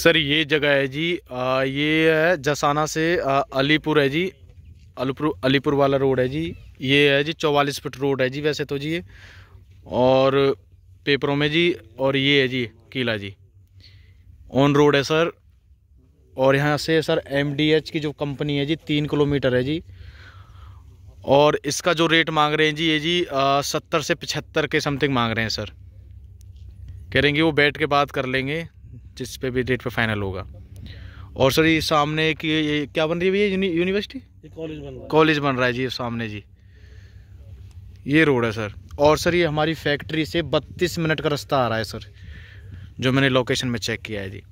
sir ये जगह है जी आ, ये है जसाना से आ, अलीपुर है जी अलीपुर अलीपुर वाला रोड है जी ये है जी चौवालीस फुट रोड है जी वैसे तो जी और पेपरों में जी और ये है जी किला जी ऑन रोड है सर और यहाँ से सर एमडीएच की जो कंपनी है जी तीन किलोमीटर है जी और इसका जो रेट मांग रहे हैं जी ये जी आ, सत्तर से पचहत्तर के समथिंग मांग रहे हैं सर कह रहे वो बैठ के बात कर लेंगे जिस पे भी डेट पे फाइनल होगा और सर ये सामने एक ये, क्या बन रही है भैया यूनि, यूनिवर्सिटी कॉलेज बन रहा है कॉलेज बन रहा है जी सामने जी ये रोड है सर और सर ये हमारी फैक्ट्री से बत्तीस मिनट का रास्ता आ रहा है सर जो मैंने लोकेशन में चेक किया है जी